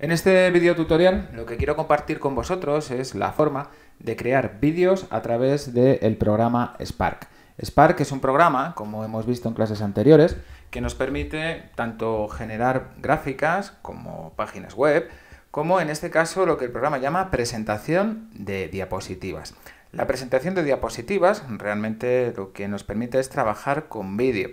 En este video tutorial lo que quiero compartir con vosotros es la forma de crear vídeos a través del programa Spark. Spark es un programa, como hemos visto en clases anteriores, que nos permite tanto generar gráficas como páginas web, como en este caso lo que el programa llama presentación de diapositivas. La presentación de diapositivas realmente lo que nos permite es trabajar con vídeo.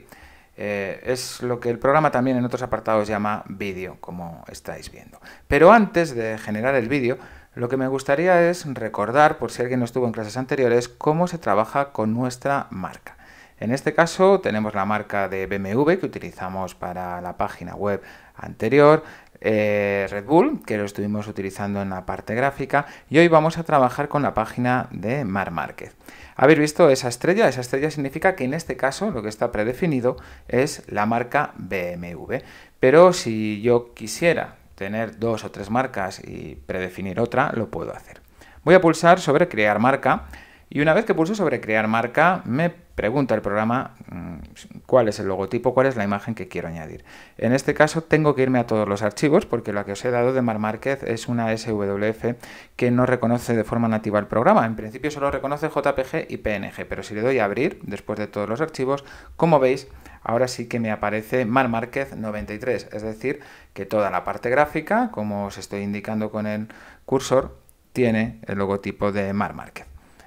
Eh, es lo que el programa también en otros apartados llama vídeo, como estáis viendo. Pero antes de generar el vídeo, lo que me gustaría es recordar, por si alguien no estuvo en clases anteriores, cómo se trabaja con nuestra marca. En este caso tenemos la marca de BMW que utilizamos para la página web anterior, eh, Red Bull, que lo estuvimos utilizando en la parte gráfica, y hoy vamos a trabajar con la página de Mar Márquez. Habéis visto esa estrella, esa estrella significa que en este caso lo que está predefinido es la marca BMW, pero si yo quisiera tener dos o tres marcas y predefinir otra, lo puedo hacer. Voy a pulsar sobre crear marca y una vez que pulso sobre crear marca, me pregunta el programa mm, cuál es el logotipo, cuál es la imagen que quiero añadir. En este caso tengo que irme a todos los archivos porque la que os he dado de Mar Márquez es una SWF que no reconoce de forma nativa el programa. En principio solo reconoce JPG y PNG, pero si le doy a abrir después de todos los archivos, como veis, ahora sí que me aparece Mar Márquez 93, es decir, que toda la parte gráfica, como os estoy indicando con el cursor, tiene el logotipo de Mar Márquez.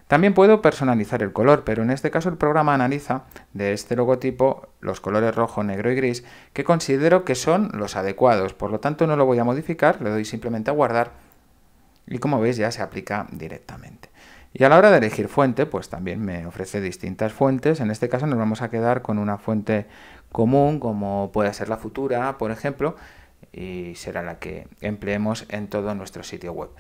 También puedo personalizar el color, pero en este caso el programa analiza de este logotipo los colores rojo, negro y gris que considero que son los adecuados, por lo tanto no lo voy a modificar, le doy simplemente a guardar y como veis ya se aplica directamente. Y a la hora de elegir fuente, pues también me ofrece distintas fuentes. En este caso nos vamos a quedar con una fuente común, como puede ser la futura, por ejemplo, y será la que empleemos en todo nuestro sitio web.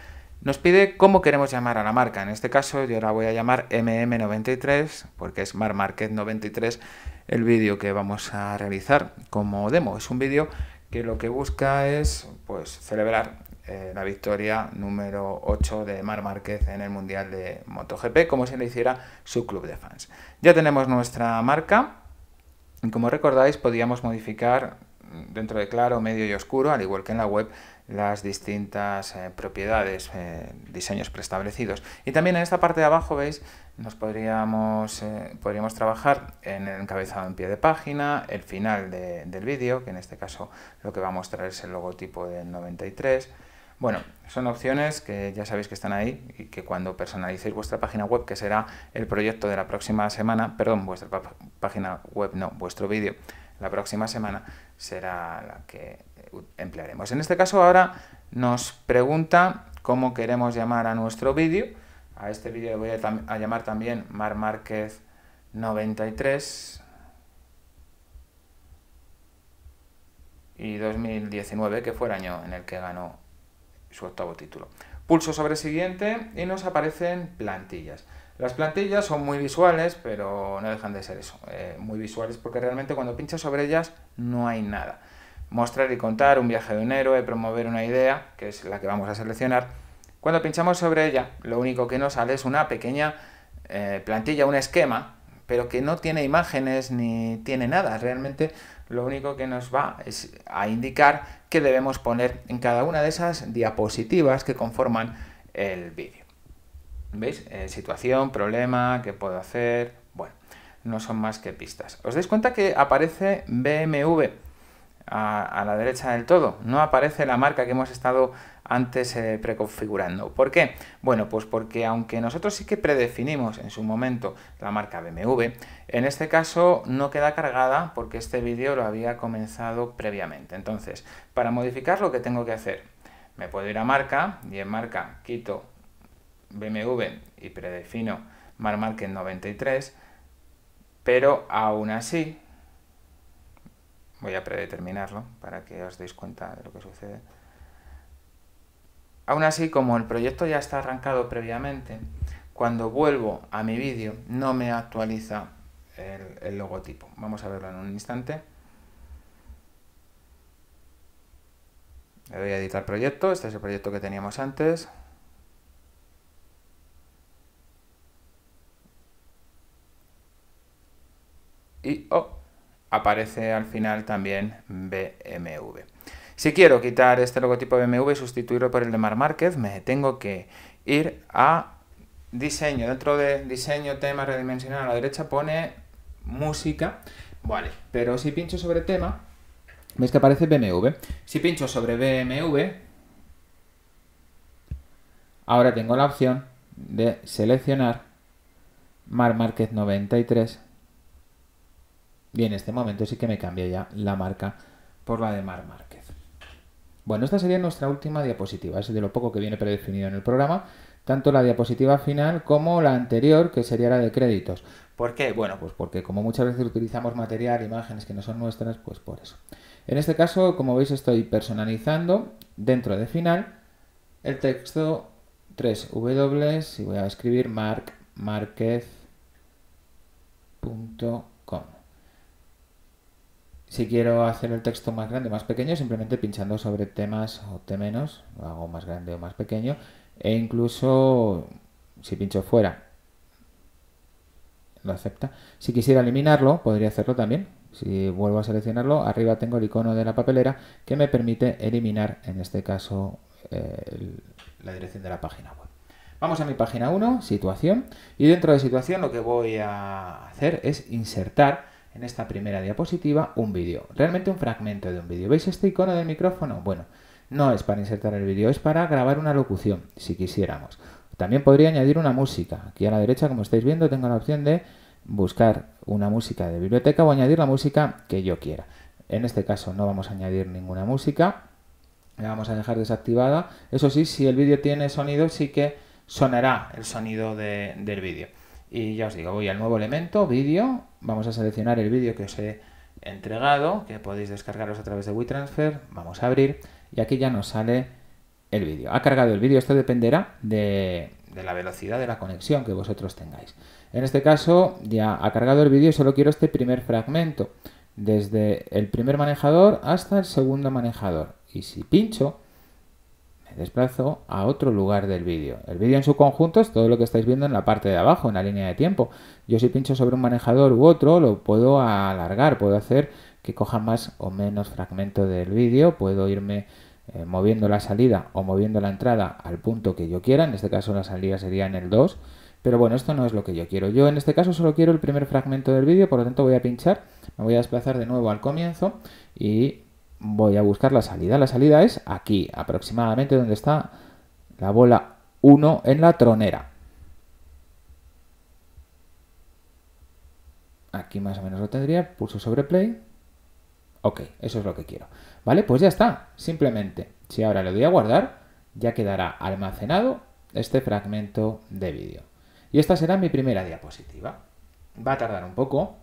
Nos pide cómo queremos llamar a la marca. En este caso yo la voy a llamar MM93 porque es Mar Market 93 el vídeo que vamos a realizar como demo. Es un vídeo que lo que busca es pues celebrar eh, la victoria número 8 de Mar Márquez en el Mundial de MotoGP, como si le hiciera su club de fans. Ya tenemos nuestra marca. y Como recordáis, podíamos modificar dentro de claro, medio y oscuro, al igual que en la web, las distintas eh, propiedades, eh, diseños preestablecidos. Y también en esta parte de abajo, veis, nos podríamos, eh, podríamos trabajar en el encabezado en pie de página, el final del vídeo, que en este caso lo que va a mostrar es el logotipo del 93. Bueno, son opciones que ya sabéis que están ahí y que cuando personalicéis vuestra página web, que será el proyecto de la próxima semana, perdón, vuestra página web, no, vuestro vídeo, la próxima semana será la que emplearemos. En este caso ahora nos pregunta cómo queremos llamar a nuestro vídeo. A este vídeo le voy a, llamar también Mar Márquez 93 y 2019, que fue el año en el que ganó su octavo título. Pulso sobre siguiente y nos aparecen plantillas. Las plantillas son muy visuales, pero no dejan de ser eso, eh, muy visuales porque realmente cuando pinchas sobre ellas no hay nada mostrar y contar un viaje de un héroe, promover una idea, que es la que vamos a seleccionar. Cuando pinchamos sobre ella, lo único que nos sale es una pequeña eh, plantilla, un esquema, pero que no tiene imágenes ni tiene nada. Realmente lo único que nos va es a indicar qué debemos poner en cada una de esas diapositivas que conforman el vídeo. ¿Veis? Eh, situación, problema, qué puedo hacer. Bueno, no son más que pistas. ¿Os dais cuenta que aparece BMW? a, la derecha del todo. No aparece la marca que hemos estado antes eh, preconfigurando. ¿Por qué? Bueno, pues porque aunque nosotros sí que predefinimos en su momento la marca BMW, en este caso no queda cargada porque este vídeo lo había comenzado previamente. Entonces, para modificar lo que tengo que hacer, me puedo ir a marca y en marca quito BMW y predefino Marmarket 93, pero aún así voy a predeterminarlo para que os deis cuenta de lo que sucede. Aún así, como el proyecto ya está arrancado previamente, cuando vuelvo a mi vídeo no me actualiza el, logotipo. Vamos a verlo en un instante. Le doy a editar proyecto, este es el proyecto que teníamos antes. Y, oh, aparece al final también BMW. Si quiero quitar este logotipo BMW y sustituirlo por el de Mar Márquez, me tengo que ir a diseño. Dentro de diseño, tema, redimensionar, a la derecha pone música. Vale, pero si pincho sobre tema, veis que aparece BMW. Si pincho sobre BMW, ahora tengo la opción de seleccionar Mar Márquez 93 Bien, en este momento sí que me cambia ya la marca por la de Mar Márquez. Bueno, esta sería nuestra última diapositiva, es de lo poco que viene predefinido en el programa, tanto la diapositiva final como la anterior, que sería la de créditos. ¿Por qué? Bueno, pues porque como muchas veces utilizamos material, imágenes que no son nuestras, pues por eso. En este caso, como veis, estoy personalizando dentro de final el texto 3w y voy a escribir markmárquez.com. Si quiero hacer el texto más grande o más pequeño, simplemente pinchando sobre temas o menos, lo hago más grande o más pequeño, e incluso si pincho fuera, lo acepta. Si quisiera eliminarlo, podría hacerlo también. Si vuelvo a seleccionarlo, arriba tengo el icono de la papelera que me permite eliminar, en este caso, la dirección de la página web. Vamos a mi página 1, situación, y dentro de situación lo que voy a hacer es insertar en esta primera diapositiva un vídeo, realmente un fragmento de un vídeo. ¿Veis este icono del micrófono? Bueno, no es para insertar el vídeo, es para grabar una locución, si quisiéramos. También podría añadir una música. Aquí a la derecha, como estáis viendo, tengo la opción de buscar una música de biblioteca o añadir la música que yo quiera. En este caso no vamos a añadir ninguna música, la vamos a dejar desactivada. Eso sí, si el vídeo tiene sonido, sí que sonará el sonido del vídeo. Y ya os digo, voy al nuevo elemento, vídeo, vamos a seleccionar el vídeo que os he entregado, que podéis descargaros a través de WeTransfer, vamos a abrir y aquí ya nos sale el vídeo. Ha cargado el vídeo, esto dependerá de, de, la velocidad de la conexión que vosotros tengáis. En este caso ya ha cargado el vídeo y solo quiero este primer fragmento, desde el primer manejador hasta el segundo manejador. Y si pincho, desplazo a otro lugar del vídeo. El vídeo en su conjunto es todo lo que estáis viendo en la parte de abajo, en la línea de tiempo. Yo si pincho sobre un manejador u otro lo puedo alargar, puedo hacer que coja más o menos fragmento del vídeo, puedo irme eh, moviendo la salida o moviendo la entrada al punto que yo quiera, en este caso la salida sería en el 2, pero bueno, esto no es lo que yo quiero. Yo en este caso solo quiero el primer fragmento del vídeo, por lo tanto voy a pinchar, me voy a desplazar de nuevo al comienzo y voy a buscar la salida. La salida es aquí, aproximadamente donde está la bola 1 en la tronera. Aquí más o menos lo tendría, pulso sobre play. Ok, eso es lo que quiero. Vale, pues ya está, simplemente. Si ahora le doy a guardar, ya quedará almacenado este fragmento de vídeo. Y esta será mi primera diapositiva. Va a tardar un poco,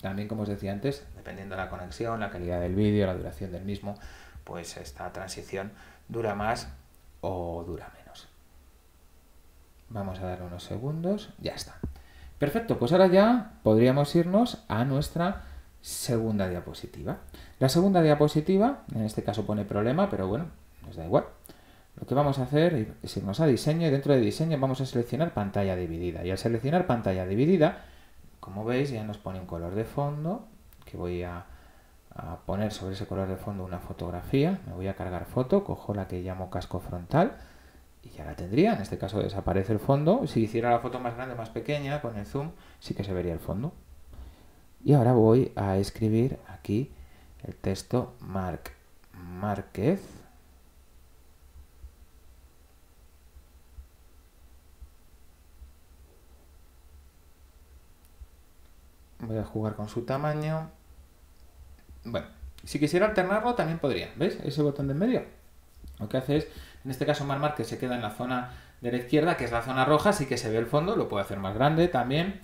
también, como os decía antes, dependiendo de la conexión, la calidad del vídeo, la duración del mismo, pues esta transición dura más o dura menos. Vamos a dar unos segundos, ya está. Perfecto, pues ahora ya podríamos irnos a nuestra segunda diapositiva. La segunda diapositiva, en este caso pone problema, pero bueno, nos da igual. Lo que vamos a hacer es irnos a diseño y dentro de diseño vamos a seleccionar pantalla dividida. Y al seleccionar pantalla dividida, como veis ya nos pone un color de fondo, que voy a, poner sobre ese color de fondo una fotografía, me voy a cargar foto, cojo la que llamo casco frontal y ya la tendría, en este caso desaparece el fondo, si hiciera la foto más grande más pequeña con el zoom sí que se vería el fondo. Y ahora voy a escribir aquí el texto Mark Márquez Voy a jugar con su tamaño. Bueno, si quisiera alternarlo también podría. ¿Veis? Ese botón de en medio. Lo que hace es, en este caso Mar que se queda en la zona de la izquierda, que es la zona roja, así que se ve el fondo, lo puede hacer más grande también.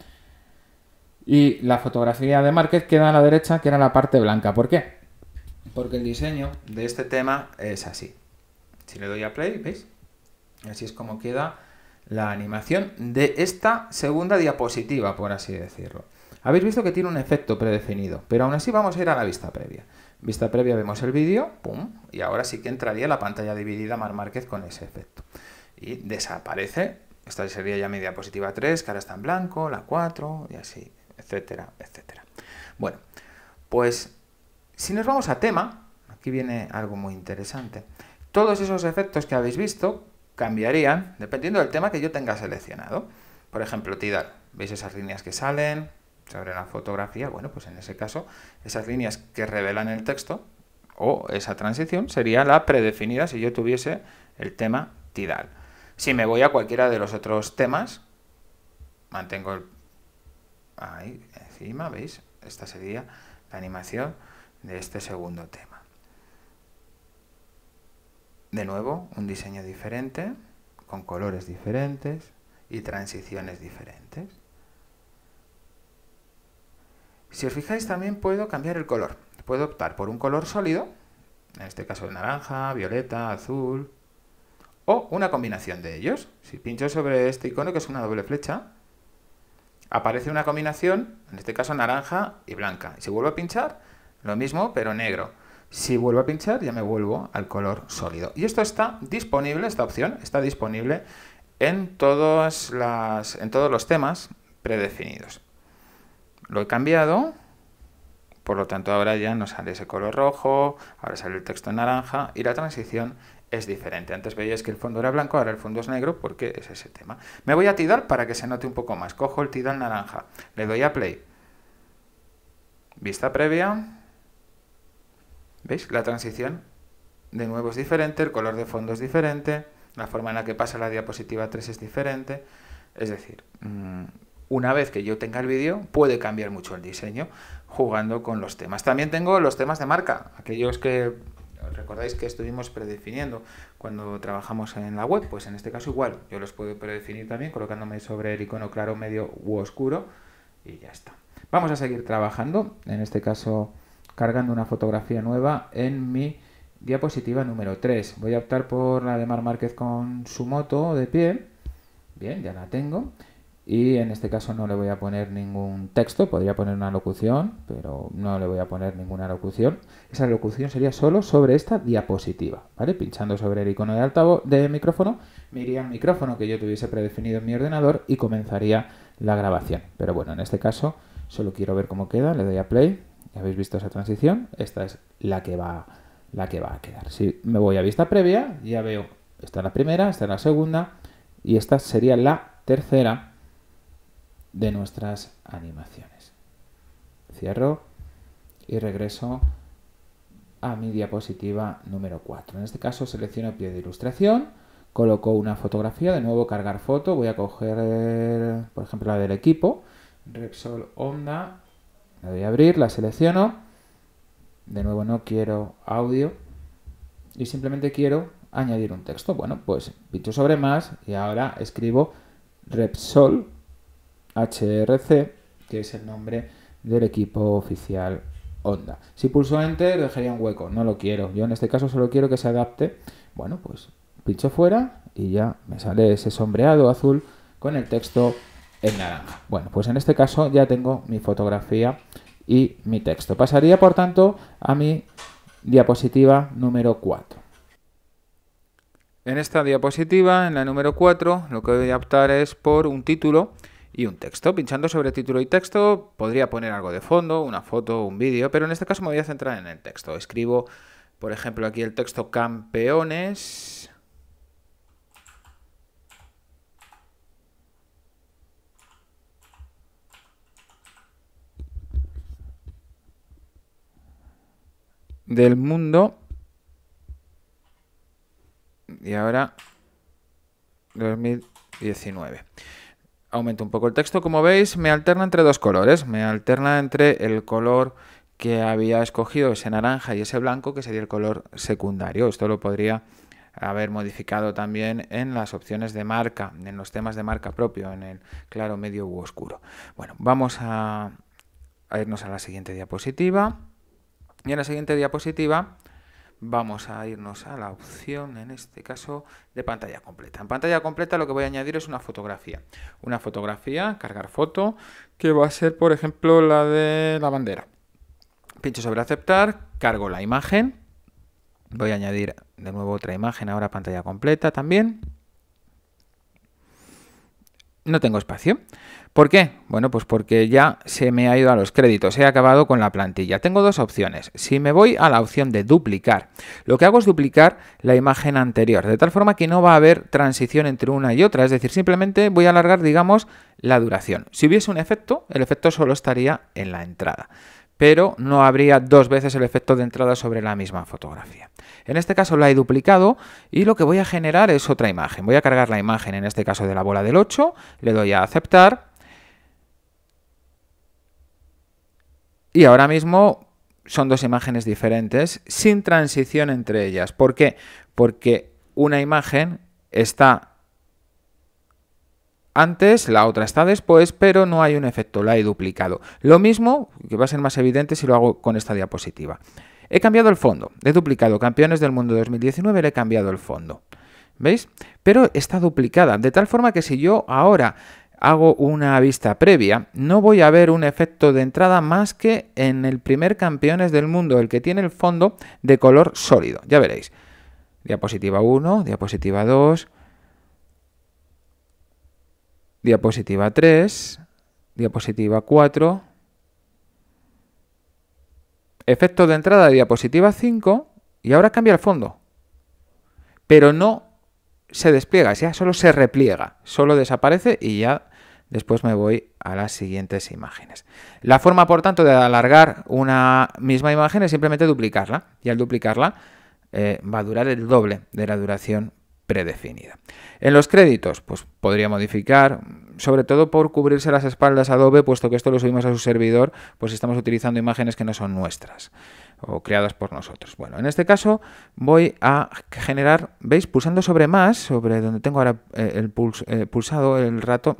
Y la fotografía de Market queda a la derecha, que era la parte blanca. ¿Por qué? Porque el diseño de este tema es así. Si le doy a play, ¿veis? Así es como queda la animación de esta segunda diapositiva, por así decirlo. Habéis visto que tiene un efecto predefinido, pero aún así vamos a ir a la vista previa. Vista previa vemos el vídeo, pum, y ahora sí que entraría la pantalla dividida Mar Márquez con ese efecto. Y desaparece, esta sería ya mi diapositiva 3, que ahora está en blanco, la 4, y así, etcétera, etcétera. Bueno, pues si nos vamos a tema, aquí viene algo muy interesante. Todos esos efectos que habéis visto cambiarían dependiendo del tema que yo tenga seleccionado. Por ejemplo, Tidal. ¿Veis esas líneas que salen? sobre la fotografía, bueno, pues en ese caso, esas líneas que revelan el texto o esa transición sería la predefinida si yo tuviese el tema tidal. Si me voy a cualquiera de los otros temas, mantengo el... Ahí, encima, ¿veis? Esta sería la animación de este segundo tema. De nuevo, un diseño diferente, con colores diferentes y transiciones diferentes. Si os fijáis también puedo cambiar el color. Puedo optar por un color sólido, en este caso naranja, violeta, azul, o una combinación de ellos. Si pincho sobre este icono, que es una doble flecha, aparece una combinación, en este caso naranja y blanca. si vuelvo a pinchar, lo mismo, pero negro. Si vuelvo a pinchar, ya me vuelvo al color sólido. Y esto está disponible, esta opción está disponible en, en todos los temas predefinidos. Lo he cambiado, por lo tanto ahora ya no sale ese color rojo, ahora sale el texto en naranja y la transición es diferente. Antes veíais que el fondo era blanco, ahora el fondo es negro porque es ese tema. Me voy a tirar para que se note un poco más. Cojo el Tidal naranja, le doy a play. Vista previa. ¿Veis? La transición de nuevo es diferente, el color de fondo es diferente, la forma en la que pasa la diapositiva 3 es diferente. Es decir, mm, una vez que yo tenga el vídeo, puede cambiar mucho el diseño jugando con los temas. También tengo los temas de marca, aquellos que recordáis que estuvimos predefiniendo cuando trabajamos en la web, pues en este caso igual, yo los puedo predefinir también colocándome sobre el icono claro, medio u oscuro y ya está. Vamos a seguir trabajando, en este caso cargando una fotografía nueva en mi diapositiva número 3. Voy a optar por la de Mar Márquez con su moto de pie. Bien, ya la tengo y en este caso no le voy a poner ningún texto, podría poner una locución, pero no le voy a poner ninguna locución. Esa locución sería solo sobre esta diapositiva, ¿vale? Pinchando sobre el icono de altavoz de micrófono, me iría al micrófono que yo tuviese predefinido en mi ordenador y comenzaría la grabación. Pero bueno, en este caso solo quiero ver cómo queda, le doy a play, ya habéis visto esa transición, esta es la que va la que va a quedar. Si me voy a vista previa, ya veo, esta es la primera, esta es la segunda y esta sería la tercera de nuestras animaciones. Cierro y regreso a mi diapositiva número 4. En este caso selecciono pie de ilustración, coloco una fotografía, de nuevo cargar foto, voy a coger por ejemplo la del equipo, Repsol onda. la voy a abrir, la selecciono, de nuevo no quiero audio y simplemente quiero añadir un texto. Bueno, pues pincho sobre más y ahora escribo Repsol HRC, que es el nombre del equipo oficial Honda. Si pulso Enter, dejaría un hueco. No lo quiero. Yo en este caso solo quiero que se adapte. Bueno, pues pincho fuera y ya me sale ese sombreado azul con el texto en naranja. Bueno, pues en este caso ya tengo mi fotografía y mi texto. Pasaría, por tanto, a mi diapositiva número 4. En esta diapositiva, en la número 4, lo que voy a optar es por un título y un texto. Pinchando sobre título y texto podría poner algo de fondo, una foto, un vídeo, pero en este caso me voy a centrar en el texto. Escribo, por ejemplo, aquí el texto campeones. del mundo y ahora 2019 aumento un poco el texto. Como veis, me alterna entre dos colores. Me alterna entre el color que había escogido, ese naranja y ese blanco, que sería el color secundario. Esto lo podría haber modificado también en las opciones de marca, en los temas de marca propio, en el claro, medio u oscuro. Bueno, vamos a, irnos a la siguiente diapositiva. Y en la siguiente diapositiva vamos a irnos a la opción, en este caso, de pantalla completa. En pantalla completa lo que voy a añadir es una fotografía. Una fotografía, cargar foto, que va a ser, por ejemplo, la de la bandera. Pincho sobre aceptar, cargo la imagen. Voy a añadir de nuevo otra imagen, ahora pantalla completa también no tengo espacio. ¿Por qué? Bueno, pues porque ya se me ha ido a los créditos, he acabado con la plantilla. Tengo dos opciones. Si me voy a la opción de duplicar, lo que hago es duplicar la imagen anterior, de tal forma que no va a haber transición entre una y otra, es decir, simplemente voy a alargar, digamos, la duración. Si hubiese un efecto, el efecto solo estaría en la entrada pero no habría dos veces el efecto de entrada sobre la misma fotografía. En este caso la he duplicado y lo que voy a generar es otra imagen. Voy a cargar la imagen, en este caso de la bola del 8, le doy a aceptar y ahora mismo son dos imágenes diferentes sin transición entre ellas. ¿Por qué? Porque una imagen está antes, la otra está después, pero no hay un efecto, la he duplicado. Lo mismo, que va a ser más evidente si lo hago con esta diapositiva. He cambiado el fondo, he duplicado Campeones del Mundo 2019, le he cambiado el fondo. ¿Veis? Pero está duplicada, de tal forma que si yo ahora hago una vista previa, no voy a ver un efecto de entrada más que en el primer Campeones del Mundo, el que tiene el fondo de color sólido. Ya veréis. Diapositiva 1, diapositiva 2, diapositiva 3, diapositiva 4, efecto de entrada de diapositiva 5 y ahora cambia el fondo. Pero no se despliega, ya solo se repliega, solo desaparece y ya después me voy a las siguientes imágenes. La forma, por tanto, de alargar una misma imagen es simplemente duplicarla y al duplicarla eh, va a durar el doble de la duración predefinida. En los créditos, pues podría modificar sobre todo por cubrirse las espaldas Adobe, puesto que esto lo subimos a su servidor, pues estamos utilizando imágenes que no son nuestras o creadas por nosotros. Bueno, en este caso voy a generar, ¿veis? Pulsando sobre más, sobre donde tengo ahora eh, el eh, pulsado el rato,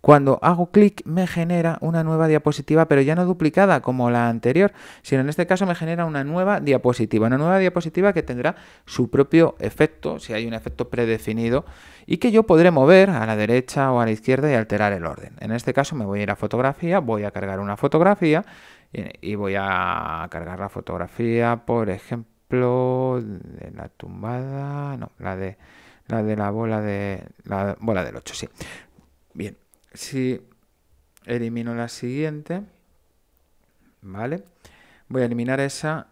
cuando hago clic me genera una nueva diapositiva, pero ya no duplicada como la anterior, sino en este caso me genera una nueva diapositiva, una nueva diapositiva que tendrá su propio efecto, si hay un efecto predefinido, y que yo podré mover a la derecha o a la izquierda y alterar el orden. En este caso me voy a ir a fotografía, voy a cargar una fotografía y voy a cargar la fotografía, por ejemplo, de la tumbada, no, la de la de la bola de la bola del 8, sí. Bien, si elimino la siguiente, ¿vale? Voy a eliminar esa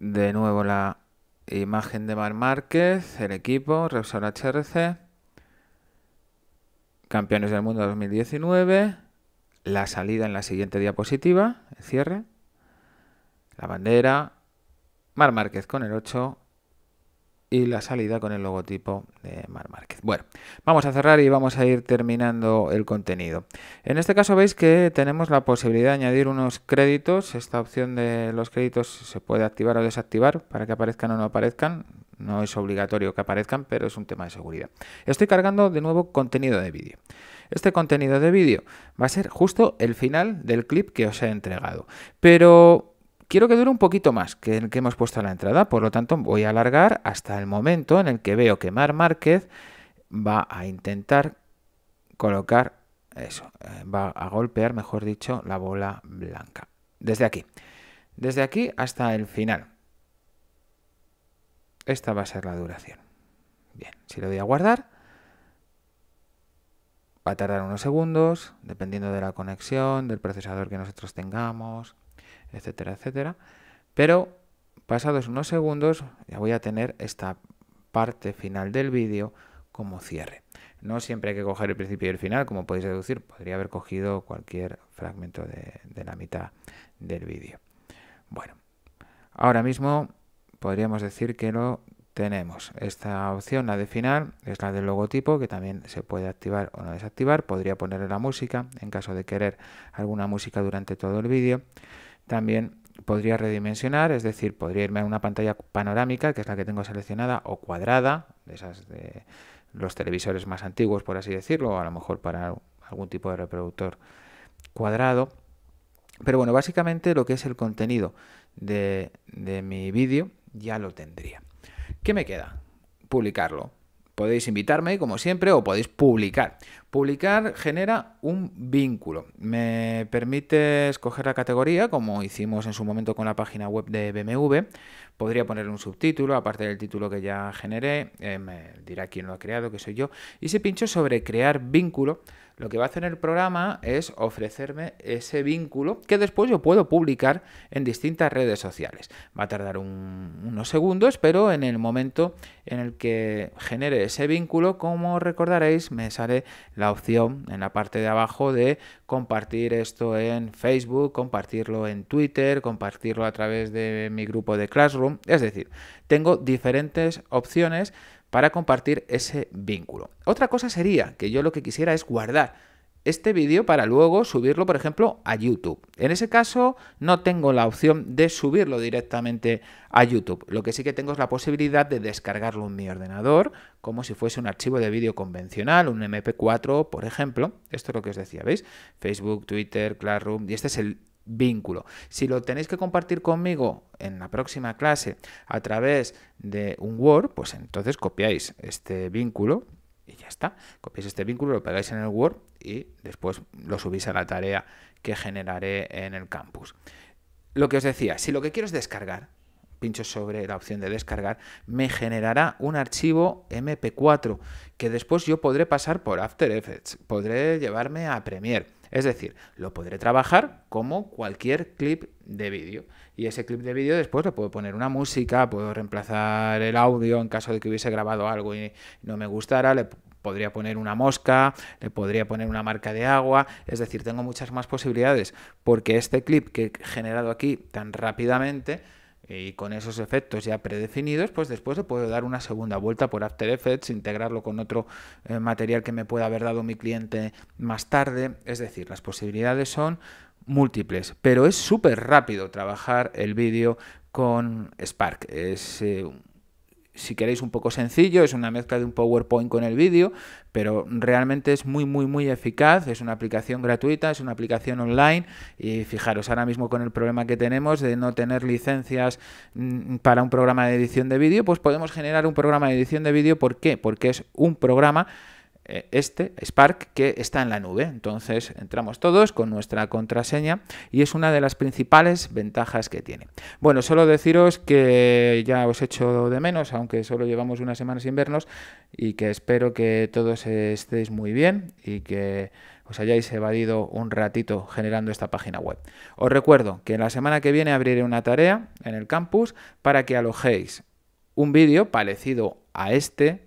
De nuevo la imagen de Mar Márquez, el equipo, Repsol HRC, campeones del mundo 2019, la salida en la siguiente diapositiva, el cierre, la bandera, Mar Márquez con el 8 y la salida con el logotipo de Mar Márquez. Bueno, vamos a cerrar y vamos a ir terminando el contenido. En este caso veis que tenemos la posibilidad de añadir unos créditos. Esta opción de los créditos se puede activar o desactivar para que aparezcan o no aparezcan. No es obligatorio que aparezcan, pero es un tema de seguridad. Estoy cargando de nuevo contenido de vídeo. Este contenido de vídeo va a ser justo el final del clip que os he entregado. Pero Quiero que dure un poquito más que el que hemos puesto a la entrada, por lo tanto voy a alargar hasta el momento en el que veo que Mar Márquez va a intentar colocar eso, eh, va a golpear, mejor dicho, la bola blanca. Desde aquí, desde aquí hasta el final. Esta va a ser la duración. Bien, si le doy a guardar, va a tardar unos segundos, dependiendo de la conexión, del procesador que nosotros tengamos etcétera, etcétera. Pero pasados unos segundos ya voy a tener esta parte final del vídeo como cierre. No siempre hay que coger el principio y el final, como podéis deducir, podría haber cogido cualquier fragmento de, la mitad del vídeo. Bueno, ahora mismo podríamos decir que lo tenemos. Esta opción, la de final, es la del logotipo, que también se puede activar o no desactivar. Podría ponerle la música, en caso de querer alguna música durante todo el vídeo. También podría redimensionar, es decir, podría irme a una pantalla panorámica, que es la que tengo seleccionada, o cuadrada, de esas de los televisores más antiguos, por así decirlo, o a lo mejor para algún tipo de reproductor cuadrado. Pero bueno, básicamente lo que es el contenido de, de mi vídeo ya lo tendría. ¿Qué me queda? Publicarlo. Podéis invitarme, como siempre, o podéis publicar. Publicar genera un vínculo. Me permite escoger la categoría, como hicimos en su momento con la página web de BMW. Podría poner un subtítulo, aparte del título que ya generé. Eh, me dirá quién lo ha creado, que soy yo. Y se pincho sobre crear vínculo, lo que va a hacer el programa es ofrecerme ese vínculo que después yo puedo publicar en distintas redes sociales. Va a tardar unos segundos, pero en el momento en el que genere ese vínculo, como recordaréis, me sale la opción en la parte de abajo de compartir esto en Facebook, compartirlo en Twitter, compartirlo a través de mi grupo de Classroom. Es decir, tengo diferentes opciones para compartir ese vínculo. Otra cosa sería que yo lo que quisiera es guardar este vídeo para luego subirlo, por ejemplo, a YouTube. En ese caso, no tengo la opción de subirlo directamente a YouTube. Lo que sí que tengo es la posibilidad de descargarlo en mi ordenador, como si fuese un archivo de vídeo convencional, un MP4, por ejemplo. Esto es lo que os decía, ¿veis? Facebook, Twitter, Classroom, y este es el vínculo. Si lo tenéis que compartir conmigo en la próxima clase a través de un Word, pues entonces copiáis este vínculo y ya está. Copiáis este vínculo, lo pegáis en el Word y después lo subís a la tarea que generaré en el campus. Lo que os decía, si lo que quiero es descargar, pincho sobre la opción de descargar, me generará un archivo MP4 que después yo podré pasar por After Effects, podré llevarme a Premiere es decir, lo podré trabajar como cualquier clip de vídeo. Y ese clip de vídeo después le puedo poner una música, puedo reemplazar el audio en caso de que hubiese grabado algo y no me gustara, le podría poner una mosca, le podría poner una marca de agua, es decir, tengo muchas más posibilidades porque este clip que he generado aquí tan rápidamente eh, y con esos efectos ya predefinidos, pues después le puedo dar una segunda vuelta por After Effects, integrarlo con otro eh, material que me pueda haber dado mi cliente más tarde. Es decir, las posibilidades son múltiples, pero es súper rápido trabajar el vídeo con Spark. Es eh, si queréis, un poco sencillo, es una mezcla de un PowerPoint con el vídeo, pero realmente es muy, muy, muy eficaz, es una aplicación gratuita, es una aplicación online y fijaros, ahora mismo con el problema que tenemos de no tener licencias mm, para un programa de edición de vídeo, pues podemos generar un programa de edición de vídeo, ¿por qué? Porque es un programa eh, este Spark que está en la nube. Entonces entramos todos con nuestra contraseña y es una de las principales ventajas que tiene. Bueno, solo deciros que ya os echo de menos, aunque solo llevamos una semana sin vernos y que espero que todos estéis muy bien y que os hayáis evadido un ratito generando esta página web. Os recuerdo que la semana que viene abriré una tarea en el campus para que alojéis un vídeo parecido a este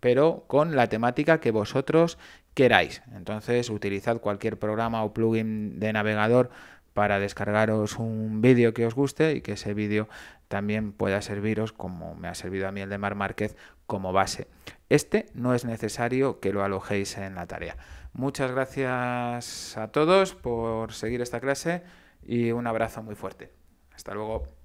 pero con la temática que vosotros queráis. Entonces utilizad cualquier programa o plugin de navegador para descargaros un vídeo que os guste y que ese vídeo también pueda serviros, como me ha servido a mí el de Mar Márquez, como base. Este no es necesario que lo alojéis en la tarea. Muchas gracias a todos por seguir esta clase y un abrazo muy fuerte. Hasta luego.